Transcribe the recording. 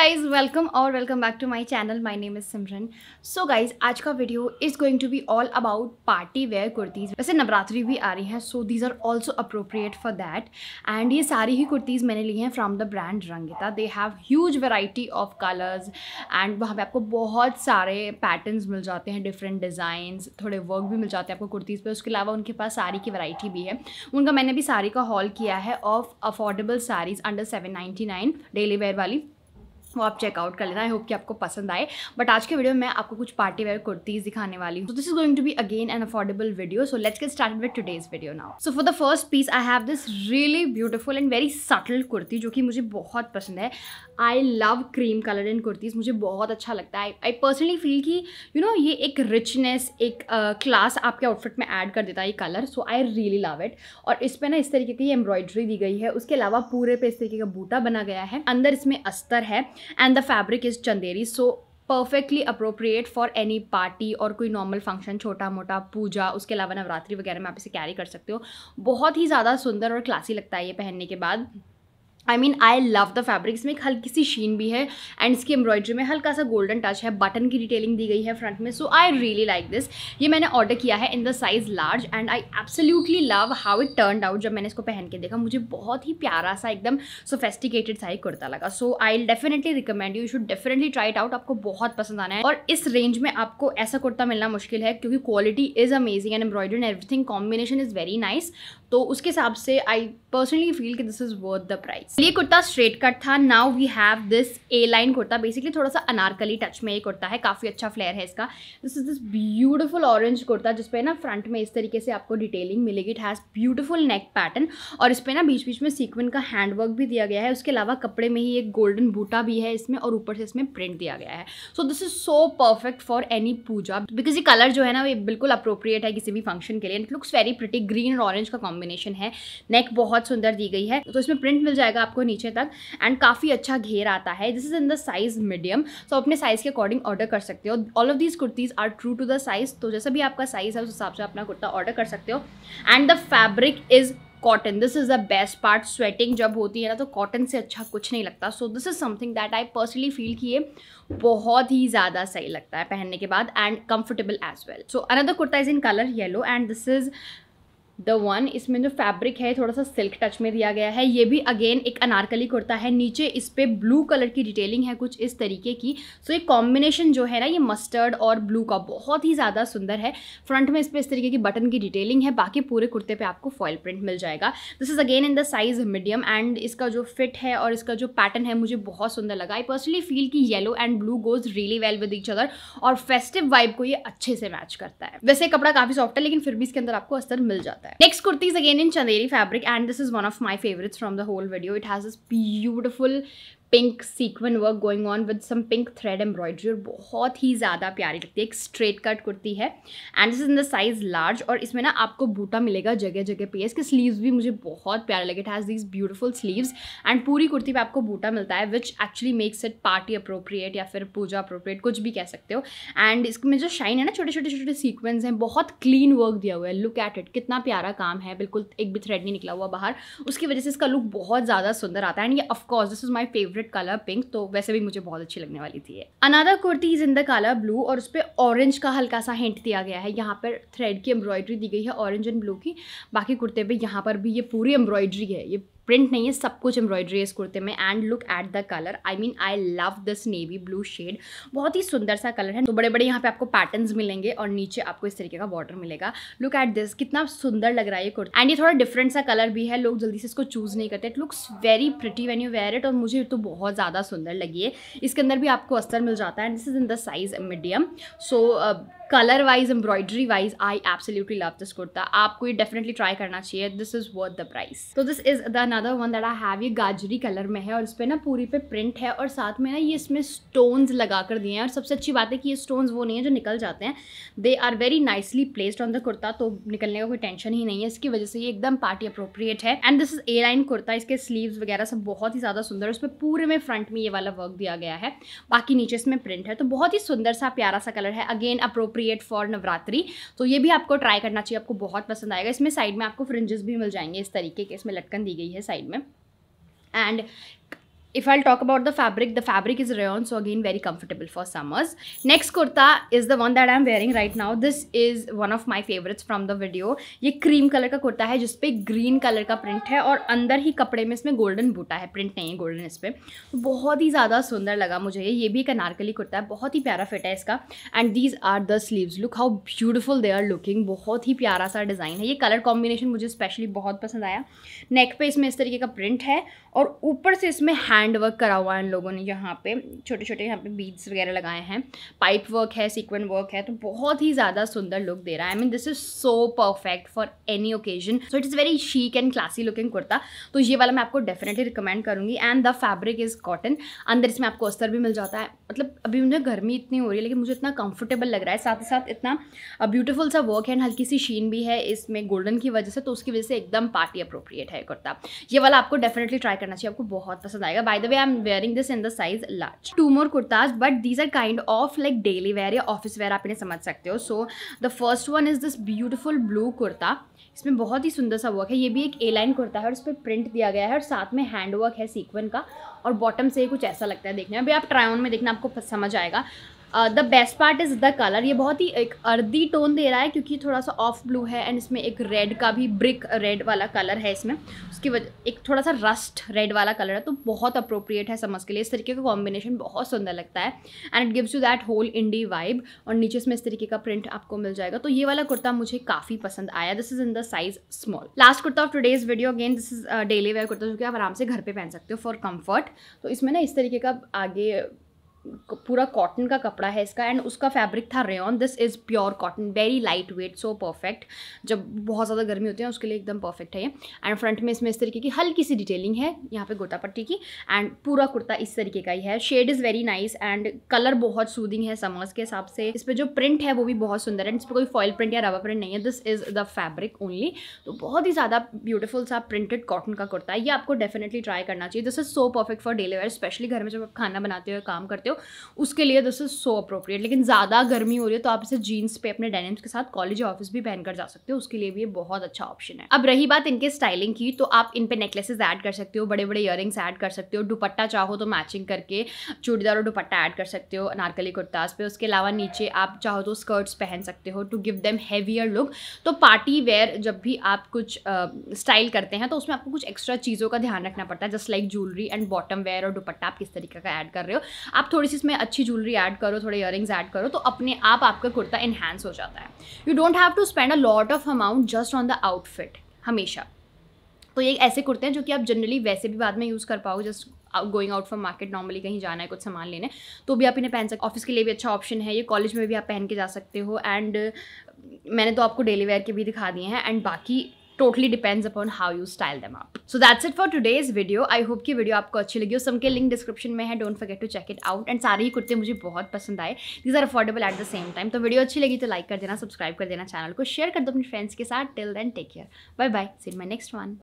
Guys welcome और welcome back to my channel my name is Simran so guys आज का video is going to be all about party wear kurtis वैसे नवरात्रि भी आ रही है so these are also appropriate for that and ये सारी ही कुर्तीज़ मैंने ली हैं from the brand Rangita they have huge variety of colours and वहाँ पर आपको बहुत सारे पैटर्नस मिल जाते हैं डिफरेंट डिज़ाइंस थोड़े वर्क भी मिल जाते हैं आपको कुर्तीज़ पर उसके अलावा उनके पास साड़ी की वैरायटी भी है उनका मैंने भी साड़ी का हॉल किया है of affordable saris under seven ninety nine daily wear वाली वो आप चेकआउट कर लेना आई होप कि आपको पसंद आए बट आज के वीडियो में मैं आपको कुछ पार्टी वेयर कुर्तीज दिखाने वाली हूँ this is going to be again an affordable video so let's get start with today's video now so for the first piece I have this really beautiful and very subtle kurti जो कि मुझे बहुत पसंद है I love cream colour in kurtis मुझे बहुत अच्छा लगता है आई पर्सनली फील कि यू you नो know, ये एक रिचनेस एक क्लास uh, आपके आउटफिट में ऐड कर देता है ये colour so I really love it और इस पर ना इस तरीके की एम्ब्रॉयडरी दी गई है उसके अलावा पूरे पे इस तरीके का बूटा बना गया है अंदर इसमें अस्तर है and the fabric is Chanderi so perfectly appropriate for any party और कोई नॉर्मल फंक्शन छोटा मोटा पूजा उसके अलावा नवरात्रि वगैरह में आप इसे कैरी कर सकते हो बहुत ही ज़्यादा सुंदर और क्लासी लगता है ये पहनने के बाद I mean I love the fabric इसमें एक हल्की सी शीन भी है एंड इसकी एम्ब्रॉयडरी में हल्का सा गोल्डन टच है बटन की डिटेलिंग दी गई है फ्रंट में so I really like this ये मैंने ऑर्डर किया है in the size large and I absolutely love how it turn out जब मैंने इसको पहन के देखा मुझे बहुत ही प्यारा सा एकदम सोफेस्टिकेटेड सा ही कुर्ता लगा so I definitely recommend you should definitely try it out आपको बहुत पसंद आना है और इस रेंज में आपको ऐसा कुर्ता मिलना मुश्किल है क्योंकि quality is amazing and embroidery and everything combination is very nice तो उसके हिसाब से आई पर्सनली फील कि this is worth the price price ये कुर्ता स्ट्रेट कट था now we have this A line kurta basically थोड़ा सा अनारकली टच में ये कुर्ता है काफ़ी अच्छा फ्लेयर है इसका this is this beautiful orange kurta जिसपे ना फ्रंट में इस तरीके से आपको डिटेलिंग मिलेगी it has beautiful neck pattern और इस पर ना बीच बीच में सीक्वन का हैंडवर्क भी दिया गया है उसके अलावा कपड़े में ही एक गोल्डन बूटा भी है इसमें और ऊपर से इसमें प्रिंट दिया गया है so this is so perfect for any puja because ये कलर जो है ना ये बिल्कुल अप्रोप्रिएट है किसी भी फंक्शन के लिए it looks very pretty green और ऑरेंज का कॉम्बिनेशन है नेक बहुत सुंदर दी गई है तो इसमें प्रिंट मिल जाएगा जाएगा आपको नीचे तक एंड काफ़ी अच्छा घेर आता है this is in the size medium so अपने साइज़ के अकॉर्डिंग ऑर्डर कर सकते हो all of these kurtis are true to the size तो जैसे भी आपका साइज़ है उस हिसाब से अपना कुर्ता ऑर्डर कर सकते हो and the fabric is cotton this is the best part sweating जब होती है ना तो कॉटन से अच्छा कुछ नहीं लगता so this is something that I personally feel किए बहुत ही ज़्यादा सही लगता है पहनने के बाद and comfortable as well so another kurta is in colour yellow and this is the one इसमें जो फैब्रिक है थोड़ा सा सिल्क टच में दिया गया है ये भी अगेन एक अनारकली कुर्ता है नीचे इस पर ब्लू कलर की डिटेलिंग है कुछ इस तरीके की सो so, ये कॉम्बिनेशन जो है ना ये मस्टर्ड और ब्लू का बहुत ही ज़्यादा सुंदर है फ्रंट में इस पर इस तरीके की बटन की डिटेलिंग है बाकी पूरे कुर्ते पे आपको फॉयल प्रिंट मिल जाएगा this is again in the size medium and इसका जो फिट है और इसका जो पैटर्न है मुझे बहुत सुंदर लगा आई पर्सनली फील कि yellow and blue goes really well with each other और फेस्टिव वाइब को ये अच्छे से मैच करता है वैसे कपड़ा काफ़ी सॉफ्ट है लेकिन फिर भी इसके अंदर आपको असर मिल जाता है Next kurti is again in chanderi fabric and this is one of my favorites from the whole video. It has this beautiful pink sequin work going on with some pink thread embroidery और बहुत ही ज़्यादा प्यारी लगती है एक straight cut kurti है and this is in the size large और इसमें ना आपको बूटा मिलेगा जगह जगह पे इसके स्लीव्स भी मुझे बहुत प्यारे लगे it has these beautiful sleeves and पूरी कुर्ती पे आपको बूटा मिलता है which actually makes it party appropriate या फिर पूजा अप्रोप्रिएट कुछ भी कह सकते हो एंड इसमें जो शाइन है ना छोटे छोटे छोटे सीक्वेंस हैं बहुत क्लीन वर्क दिया हुआ है लुक एट इट कितना प्यारा काम है बिल्कुल एक भी थ्रेड नहीं निकला हुआ बाहर उसकी वजह से इसका लुक बहुत ज़्यादा सुंदर आता है एंड ये of course this is my favourite favourite colour pink तो वैसे भी मुझे बहुत अच्छी लगने वाली थी ये another kurti is in the colour blue और उस पर ऑरेंज का हल्का सा हिंट दिया गया है यहाँ पर थ्रेड की एम्ब्रॉयडरी दी गई है ऑरेंज एंड ब्लू की बाकी कुर्ते पर यहाँ पर भी ये पूरी एम्ब्रॉयडरी है ये प्रिंट नहीं है सब कुछ एम्ब्रॉयडरी इस कुर्ते में and look at the colour I mean I love this navy blue shade बहुत ही सुंदर सा कलर है तो बड़े बड़े यहाँ पे आपको पैटर्न मिलेंगे और नीचे आपको इस तरीके का बॉर्डर मिलेगा लुक एट दिस कितना सुंदर लग रहा है ये कुर्ता एंड ये थोड़ा डिफरेंट सा कलर भी है लोग जल्दी से इसको चूज नहीं करते it looks very pretty when you wear it और मुझे तो बहुत ज़्यादा सुंदर लगी है इसके अंदर भी आपको अस्तर मिल जाता है and this is in the size medium so colour wise embroidery wise I absolutely love this kurta आपको ये डेफिनेटली ट्राई करना चाहिए this is worth the price तो this is the another one that I have ये गाजरी colour में है और इस पर ना पूरी पे प्रिंट है और साथ में ना ये इसमें स्टोन्स लगा कर दिए हैं और सबसे अच्छी बात है कि ये स्टोन्स वो नहीं है जो निकल जाते हैं they are very nicely placed on the kurta तो निकलने का कोई टेंशन ही नहीं है इसकी वजह से ये एकदम पार्टी अप्रोप्रिएट है and this is A line kurta इसके स्लीव वगैरह सब बहुत ही ज़्यादा सुंदर है उसमें पूरे में फ्रंट में ये वाला वर्क दिया गया है बाकी नीचे इसमें प्रिंट है तो बहुत ही सुंदर सा प्यारा सा कलर है again appropriate appropriate for Navratri तो ये भी आपको ट्राई करना चाहिए आपको बहुत पसंद आएगा इसमें साइड में आपको फ्रिंजेस भी मिल जाएंगे इस तरीके के इसमें लटकन दी गई है साइड में and if I'll talk about the fabric, the fabric is rayon, so again very comfortable for summers. Next kurta is the one that I'm wearing right now. This is one of my favorites from the video. ये cream color का kurta है जिसपे green color का print है और अंदर ही कपड़े में इसमें golden बूटा है print नहीं है golden इस पर बहुत ही ज़्यादा सुंदर लगा मुझे ये ये भी एक अनारकली कुर्ता है बहुत ही प्यारा फिट है इसका and these are the sleeves look how beautiful they are looking बहुत ही प्यारा सा डिज़ाइन है ये कलर कॉम्बिनेशन मुझे स्पेशली बहुत पसंद आया नेक पे इसमें इस तरीके का प्रिंट है और ऊपर से इसमें हैंड हैंड वर्क करा हुआ है इन लोगों ने यहाँ पे छोटे छोटे यहाँ पे बीड्स वगैरह लगाए हैं पाइप वर्क है सीक्वेंट वर्क है तो बहुत ही ज़्यादा सुंदर लुक दे रहा है I mean this is so perfect for any occasion so it is very chic and classy looking kurta तो ये वाला मैं आपको डेफिनेटली रिकमेंड करूँगी and the fabric is cotton अंदर इसमें आपको अस्तर भी मिल जाता है मतलब अभी मुझे गर्मी इतनी हो रही है लेकिन मुझे इतना कंफर्टेबल लग रहा है साथ ही साथ इतना ब्यूटीफुल सा वर्क है एंड हल्की सी शीन भी है इसमें गोल्डन की वजह से तो उसकी वजह से एकदम पार्टी अप्रोप्रिएट है कुर्ता ये वाला आपको डेफिनेटली ट्राई करना चाहिए आपको बहुत पसंद आएगा by the way I am wearing this in the size large two more kurtas but these are kind of like daily wear या ऑफिस वेयर आप इन्हें समझ सकते हो so the first one is this beautiful blue kurta इसमें बहुत ही सुंदर सा वर्क है ये भी एक ए लाइन कुर्ता है और उस पर प्रिंट दिया गया है और साथ में हैंड वर्क है सीक्वन का और बॉटम से कुछ ऐसा लगता है देखने में अभी आप ट्राई ऑन में देखना आपको समझ आएगा the best part is the colour ये बहुत ही एक अर्दी टोन दे रहा है क्योंकि थोड़ा सा ऑफ ब्लू है एंड इसमें एक रेड का भी ब्रिक रेड वाला कलर है इसमें उसकी वजह एक थोड़ा सा रस्ट रेड वाला कलर है तो बहुत अप्रोप्रिएट है समझ के लिए इस तरीके का कॉम्बिनेशन बहुत सुंदर लगता है and it gives you that whole indie vibe और नीचे इसमें इस तरीके का प्रिंट आपको मिल जाएगा तो ये वाला कुर्ता मुझे काफ़ी पसंद आया this is in the size small last kurta of today's video again this is daily wear kurta जो कि आप आराम से घर पर पहन सकते हो फॉर कम्फर्ट तो इसमें ना इस तरीके का आगे पूरा कॉटन का कपड़ा है इसका एंड उसका फैब्रिक था rayon this is pure cotton very light weight so perfect जब बहुत ज़्यादा गर्मी होती है उसके लिए एकदम परफेक्ट है ये एंड फ्रंट में इसमें इस तरीके की हल्की सी डिटेलिंग है यहाँ पे गोटा पट्टी की एंड पूरा कुर्ता इस तरीके का ही है shade is very nice and colour बहुत सूदिंग है समर्स के हिसाब से इस पर जो प्रिंट है वो भी बहुत सुंदर है इस पर कोई फॉइल प्रिंट या रबर प्रिंट नहीं है this is the fabric only तो बहुत ही ज़्यादा ब्यूटीफुल सा प्रिंटेड कॉटन का कुर्ता है ये आपको डेफिनेटली ट्राई करना चाहिए this is so perfect for daily wear specially घर में जब आप खाना बनाते हो काम करते हो हो उसके लिए दिस इज़ सो अप्रोप्रिएट लेकिन ज़्यादा गर्मी हो रही है तो आप इसे जीन्स पे अपने डेनिम्स के साथ कॉलेज या ऑफिस भी पहनकर जा सकते हो उसके लिए भी ये बहुत अच्छा ऑप्शन है अब रही बात इनके स्टाइलिंग की तो आप इन पर नेकलेसेज ऐड कर सकते हो बड़े बड़े ईयरिंग्स ऐड कर सकते हो दुपट्टा चाहो तो मैचिंग करके चूड़ीदार और दुपट्टा ऐड कर सकते हो अनारकली कुर्ताज पे उसके अलावा नीचे आप चाहो तो स्कर्ट्स पहन सकते हो to give them heavier look तो पार्टी वेयर जब भी आप कुछ स्टाइल uh, करते हैं तो उसमें आपको कुछ एक्स्ट्रा चीज़ों का ध्यान रखना पड़ता है just like jewellery and bottom wear और दुपट्टा आप किस तरीके का ऐड कर रहे हो आप थोड़ी सी इसमें अच्छी ज्वेलरी ऐड करो थोड़े इयर ऐड करो तो अपने आप आपका कुर्ता इन्हांस हो जाता है you don't have to spend a lot of amount just on the outfit हमेशा तो ये ऐसे कुर्ते हैं जो कि आप जनरली वैसे भी बाद में यूज़ कर पाओ just going out from market normally कहीं जाना है कुछ सामान लेने तो भी आप इन्हें पहन सकते ऑफिस के लिए भी अच्छा ऑप्शन है ये कॉलेज में भी आप पहन के जा सकते हो एंड मैंने तो आपको डेली वेयर के भी दिखा दिए हैं एंड बाकी totally depends upon how you style them up so that's it for today's video I hope कि वीडियो आपको अच्छी लगी हो सबके लिंक डिस्क्रिप्शन में है don't forget to check it out and सारे ही कुर्ते मुझे बहुत पसंद आए these are affordable at the same time तो वीडियो अच्छी लगी तो लाइक कर देना सब्सक्राइब कर देना चैनल को शेयर कर दो अपने फ्रेंड्स के साथ till then take care bye bye see my next one